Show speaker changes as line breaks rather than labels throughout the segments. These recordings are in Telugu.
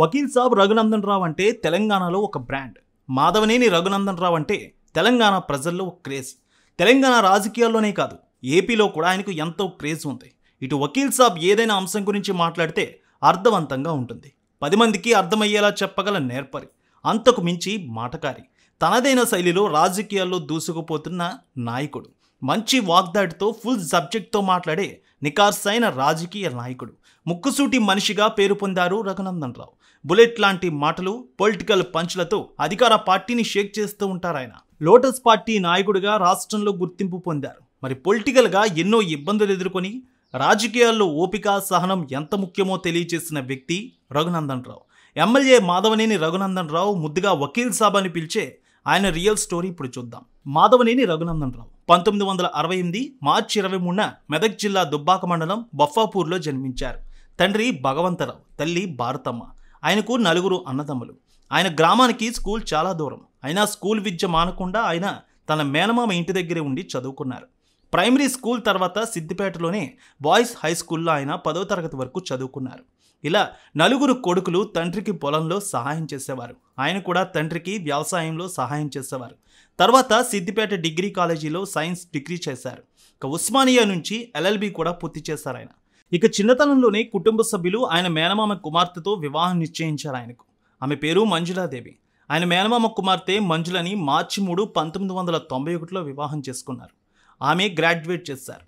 వకీల్ సాబ్ రఘునందన్ రావు అంటే తెలంగాణలో ఒక బ్రాండ్ మాధవనేని రఘునందన్ రావు అంటే తెలంగాణ ప్రజల్లో ఒక క్రేజ్ తెలంగాణ రాజకీయాల్లోనే కాదు ఏపీలో కూడా ఆయనకు ఎంతో క్రేజ్ ఉంది ఇటు వకీల్ సాబ్ ఏదైనా అంశం గురించి మాట్లాడితే అర్థవంతంగా ఉంటుంది పది మందికి అర్థమయ్యేలా చెప్పగల నేర్పరి అంతకు మించి మాటకారి తనదైన శైలిలో రాజకీయాల్లో దూసుకుపోతున్న నాయకుడు మంచి వాగ్దాటితో ఫుల్ సబ్జెక్ట్తో మాట్లాడే నికార్సైన రాజకీయ నాయకుడు ముక్కుసూటి మనిషిగా పేరు పొందారు రఘునందన్ రావు బుల్లెట్ లాంటి మాటలు పొలిటికల్ పంచ్లతో అధికార పార్టీని షేక్ చేస్తూ ఉంటారు ఆయన లోటస్ పార్టీ నాయకుడిగా రాష్ట్రంలో గుర్తింపు పొందారు మరి పొలిటికల్గా ఎన్నో ఇబ్బందులు ఎదుర్కొని రాజకీయాల్లో ఓపిక సహనం ఎంత ముఖ్యమో తెలియజేసిన వ్యక్తి రఘునందన్ రావు ఎమ్మెల్యే మాధవనేని రఘునందన్ రావు ముద్దుగా వకీల్ సాబ్ అని పిలిచే ఆయన రియల్ స్టోరీ ఇప్పుడు చూద్దాం మాధవనేని రఘునందన్ రావు పంతొమ్మిది వందల అరవై ఎనిమిది మార్చి ఇరవై మూడున మెదక్ జిల్లా దుబ్బాక మండలం బొఫాపూర్లో జన్మించారు తండ్రి భగవంతరావు తల్లి భారతమ్మ ఆయనకు నలుగురు అన్నదమ్ములు ఆయన గ్రామానికి స్కూల్ చాలా దూరం అయినా స్కూల్ విద్య మానకుండా ఆయన తన మేనమామ ఇంటి దగ్గరే ఉండి చదువుకున్నారు ప్రైమరీ స్కూల్ తర్వాత సిద్దిపేటలోనే బాయ్స్ హై స్కూల్లో ఆయన పదో తరగతి వరకు చదువుకున్నారు ఇలా నలుగురు కొడుకులు తండ్రికి పొలంలో సహాయం చేసేవారు ఆయన కూడా తండ్రికి వ్యవసాయంలో సహాయం చేసేవారు తర్వాత సిద్దిపేట డిగ్రీ కాలేజీలో సైన్స్ డిగ్రీ చేశారు ఇక ఉస్మానియా నుంచి ఎల్ఎల్బి కూడా పూర్తి చేశారు ఆయన ఇక చిన్నతనంలోనే కుటుంబ సభ్యులు ఆయన మేనమామ కుమార్తెతో వివాహం నిశ్చయించారు ఆయనకు ఆమె పేరు మంజులాదేవి ఆయన మేనమామ కుమార్తె మంజులని మార్చి మూడు పంతొమ్మిది వందల తొంభై ఒకటిలో వివాహం చేసుకున్నారు ఆమె గ్రాడ్యుయేట్ చేశారు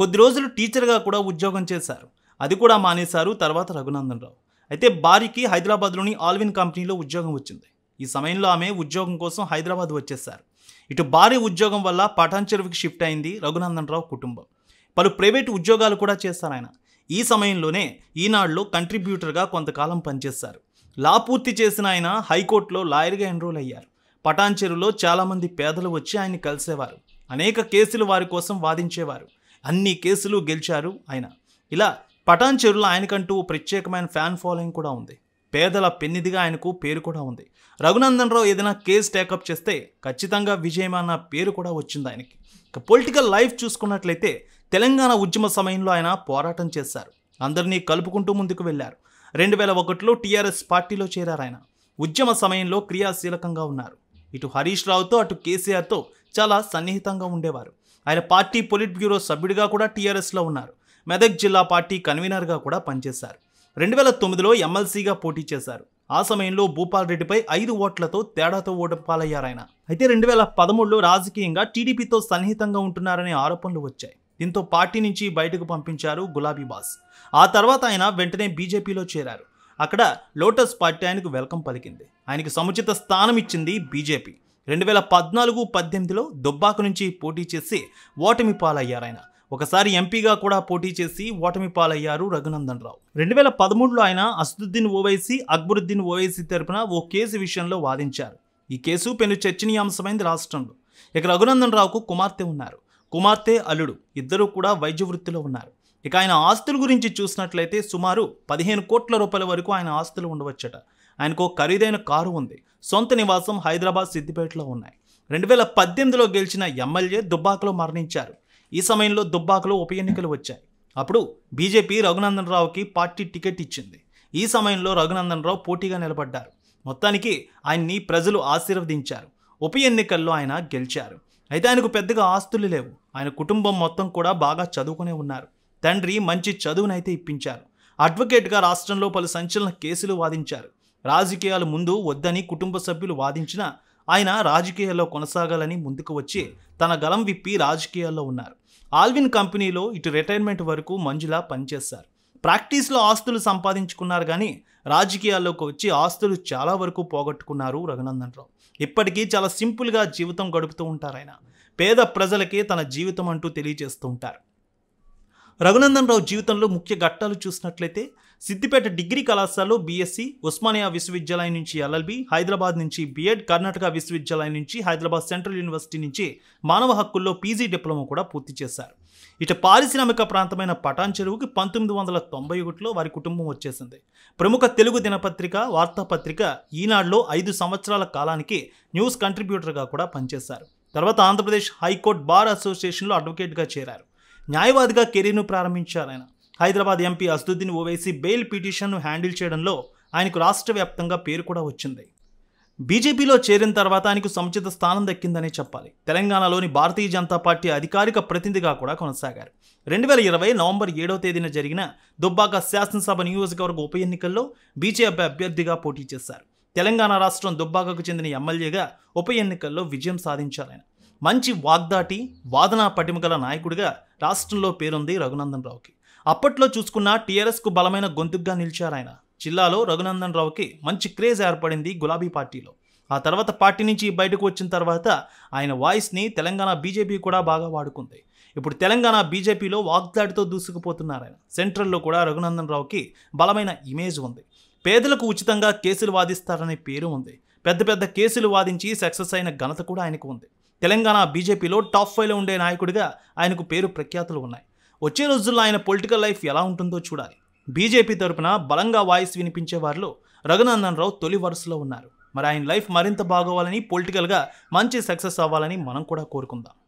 కొద్ది రోజులు టీచర్గా కూడా ఉద్యోగం చేశారు అది కూడా మానేశారు తర్వాత రఘునందన్ రావు అయితే భార్యకి హైదరాబాద్లోని ఆల్విన్ కంపెనీలో ఉద్యోగం వచ్చింది ఈ సమయంలో ఆమె ఉద్యోగం కోసం హైదరాబాద్ వచ్చేశారు ఇటు భారీ ఉద్యోగం వల్ల పటాన్ చెరువుకి షిఫ్ట్ అయింది రఘునందన్ రావు కుటుంబం పలు ప్రైవేటు ఉద్యోగాలు కూడా చేస్తారు ఆయన ఈ సమయంలోనే ఈనాడులో కంట్రిబ్యూటర్గా కొంతకాలం పనిచేశారు లా పూర్తి చేసిన ఆయన హైకోర్టులో లాయర్గా ఎన్రోల్ అయ్యారు పటాన్చెరులో చాలామంది పేదలు వచ్చి ఆయన్ని కలిసేవారు అనేక కేసులు వారి కోసం వాదించేవారు అన్ని కేసులు గెలిచారు ఆయన ఇలా పటాన్చెరులో ఆయనకంటూ ప్రత్యేకమైన ఫ్యాన్ ఫాలోయింగ్ కూడా ఉంది పేదల పెన్నిదిగా ఆయనకు పేరు కూడా ఉంది రఘునందన్ రావు ఏదైనా కేసు టేకప్ చేస్తే ఖచ్చితంగా విజయం అన్న పేరు కూడా వచ్చింది ఆయనకి ఇక పొలిటికల్ లైఫ్ చూసుకున్నట్లయితే తెలంగాణ ఉద్యమ సమయంలో ఆయన పోరాటం చేశారు అందరినీ కలుపుకుంటూ ముందుకు వెళ్ళారు రెండు వేల ఒకటిలో టీఆర్ఎస్ పార్టీలో చేరారు ఆయన ఉద్యమ సమయంలో క్రియాశీలకంగా ఉన్నారు ఇటు హరీష్ రావుతో అటు కేసీఆర్తో చాలా సన్నిహితంగా ఉండేవారు ఆయన పార్టీ పొలిట్ బ్యూరో సభ్యుడిగా కూడా టీఆర్ఎస్లో ఉన్నారు మెదక్ జిల్లా పార్టీ కన్వీనర్గా కూడా పనిచేశారు రెండు వేల తొమ్మిదిలో ఎమ్మెల్సీగా పోటీ చేశారు ఆ సమయంలో భూపాల్ రెడ్డిపై ఐదు ఓట్లతో తేడాతో ఓటం పాలయ్యారాయన అయితే రెండు వేల పదమూడులో రాజకీయంగా టీడీపీతో సన్నిహితంగా ఉంటున్నారనే ఆరోపణలు వచ్చాయి దీంతో పార్టీ నుంచి బయటకు పంపించారు గులాబీ బాస్ ఆ తర్వాత ఆయన వెంటనే బీజేపీలో చేరారు అక్కడ లోటస్ పార్టీ ఆయనకు వెల్కమ్ పలికింది ఆయనకి సముచిత స్థానం ఇచ్చింది బీజేపీ రెండు వేల పద్నాలుగు పద్దెనిమిదిలో దుబ్బాకు నుంచి పోటీ చేసి ఓటమి పాలయ్యారు ఆయన ఒకసారి ఎంపీగా కూడా పోటీ చేసి ఓటమి పాలయ్యారు రఘునందన్ రావు రెండు వేల పదమూడులో ఆయన అసదుద్దీన్ ఓవైసీ అక్బరుద్దీన్ ఓవైసీ తరపున ఓ కేసు విషయంలో వాదించారు ఈ కేసు పెను చర్చనీయాంశమైంది రాష్ట్రంలో ఇక రఘునందన్ రావుకు కుమార్తె ఉన్నారు కుమార్తె అల్లుడు ఇద్దరూ కూడా వైద్య వృత్తిలో ఉన్నారు ఇక ఆయన ఆస్తుల గురించి చూసినట్లయితే సుమారు పదిహేను కోట్ల రూపాయల వరకు ఆయన ఆస్తులు ఉండవచ్చట ఆయనకు ఖరీదైన కారు ఉంది సొంత నివాసం హైదరాబాద్ సిద్దిపేటలో ఉన్నాయి రెండు వేల పద్దెనిమిదిలో గెలిచిన ఎమ్మెల్యే దుబ్బాకలో మరణించారు ఈ సమయంలో దుబ్బాకలో ఉప ఎన్నికలు వచ్చాయి అప్పుడు బీజేపీ రఘునందన్ రావుకి పార్టీ టికెట్ ఇచ్చింది ఈ సమయంలో రఘునందన్ రావు పోటీగా నిలబడ్డారు మొత్తానికి ఆయన్ని ప్రజలు ఆశీర్వదించారు ఉప ఎన్నికల్లో ఆయన గెలిచారు అయితే ఆయనకు పెద్దగా ఆస్తులు లేవు ఆయన కుటుంబం మొత్తం కూడా బాగా చదువుకునే ఉన్నారు తండ్రి మంచి చదువునైతే ఇప్పించారు అడ్వకేట్గా రాష్ట్రంలో పలు సంచలన కేసులు వాదించారు రాజకీయాలు ముందు వద్దని కుటుంబ సభ్యులు వాదించినా ఆయన రాజకీయాల్లో కొనసాగాలని ముందుకు వచ్చి తన గలం విప్పి రాజకీయాల్లో ఉన్నారు ఆల్విన్ కంపెనీలో ఇటు రిటైర్మెంట్ వరకు మంజుల పనిచేశారు ప్రాక్టీస్లో ఆస్తులు సంపాదించుకున్నారు కానీ రాజకీయాల్లోకి వచ్చి ఆస్తులు చాలా వరకు పోగొట్టుకున్నారు రావు ఇప్పటికీ చాలా సింపుల్గా జీవితం గడుపుతూ ఉంటారు ఆయన పేద ప్రజలకే తన జీవితం అంటూ తెలియజేస్తూ ఉంటారు రావు జీవితంలో ముఖ్య ఘట్టాలు చూసినట్లయితే సిద్దిపేట డిగ్రీ కళాశాలలో బీఎస్సీ ఉస్మానియా విశ్వవిద్యాలయం నుంచి ఎల్ఎల్బి హైదరాబాద్ నుంచి బీఎడ్ కర్ణాటక విశ్వవిద్యాలయం నుంచి హైదరాబాద్ సెంట్రల్ యూనివర్సిటీ నుంచి మానవ హక్కుల్లో పీజీ డిప్లొమా కూడా పూర్తి చేశారు ఇటు పారిశ్రామిక ప్రాంతమైన పటాన్ చెరువుకి పంతొమ్మిది వందల తొంభై ఒకటిలో వారి కుటుంబం వచ్చేసింది ప్రముఖ తెలుగు దినపత్రిక వార్తాపత్రిక ఈనాడులో ఐదు సంవత్సరాల కాలానికి న్యూస్ కంట్రిబ్యూటర్గా కూడా పనిచేశారు తర్వాత ఆంధ్రప్రదేశ్ హైకోర్టు బార్ అసోసియేషన్లో అడ్వకేట్గా చేరారు న్యాయవాదిగా కెరీర్ను ప్రారంభించారు ఆయన హైదరాబాద్ ఎంపీ అసదుద్దీన్ ఓవైసీ బెయిల్ పిటిషన్ను హ్యాండిల్ చేయడంలో ఆయనకు రాష్ట్ర వ్యాప్తంగా పేరు కూడా వచ్చింది బీజేపీలో చేరిన తర్వాత ఆయనకు సముచిత స్థానం దక్కిందనే చెప్పాలి తెలంగాణలోని భారతీయ జనతా పార్టీ అధికారిక ప్రతినిధిగా కూడా కొనసాగారు రెండు వేల ఇరవై నవంబర్ ఏడవ తేదీన జరిగిన దుబ్బాక శాసనసభ నియోజకవర్గ ఉప ఎన్నికల్లో బీజేపీ అభ్యర్థిగా పోటీ చేశారు తెలంగాణ రాష్ట్రం దుబ్బాకకు చెందిన ఎమ్మెల్యేగా ఉప ఎన్నికల్లో విజయం సాధించారు మంచి వాగ్దాటి వాదనా పటిమ నాయకుడిగా రాష్ట్రంలో పేరుంది రఘునందన్ రావుకి అప్పట్లో చూసుకున్న టీఆర్ఎస్కు బలమైన గొంతుగా నిలిచారు ఆయన జిల్లాలో రఘునందన్ రావుకి మంచి క్రేజ్ ఏర్పడింది గులాబీ పార్టీలో ఆ తర్వాత పార్టీ నుంచి బయటకు వచ్చిన తర్వాత ఆయన వాయిస్ని తెలంగాణ బీజేపీ కూడా బాగా వాడుకుంది ఇప్పుడు తెలంగాణ బీజేపీలో వాగ్దాడితో దూసుకుపోతున్నారు ఆయన సెంట్రల్లో కూడా రఘునందన్ రావుకి బలమైన ఇమేజ్ ఉంది పేదలకు ఉచితంగా కేసులు వాదిస్తారనే పేరు ఉంది పెద్ద పెద్ద కేసులు వాదించి సక్సెస్ అయిన ఘనత కూడా ఆయనకు ఉంది తెలంగాణ బీజేపీలో టాప్ ఫైవ్లో ఉండే నాయకుడిగా ఆయనకు పేరు ప్రఖ్యాతులు ఉన్నాయి వచ్చే రోజుల్లో ఆయన పొలిటికల్ లైఫ్ ఎలా ఉంటుందో చూడాలి బీజేపీ తరపున బలంగా వాయిస్ వినిపించే వారిలో రఘునందన్ రావు తొలి వరుసలో ఉన్నారు మరి ఆయన లైఫ్ మరింత బాగోవాలని పొలిటికల్గా మంచి సక్సెస్ అవ్వాలని మనం కూడా కోరుకుందాం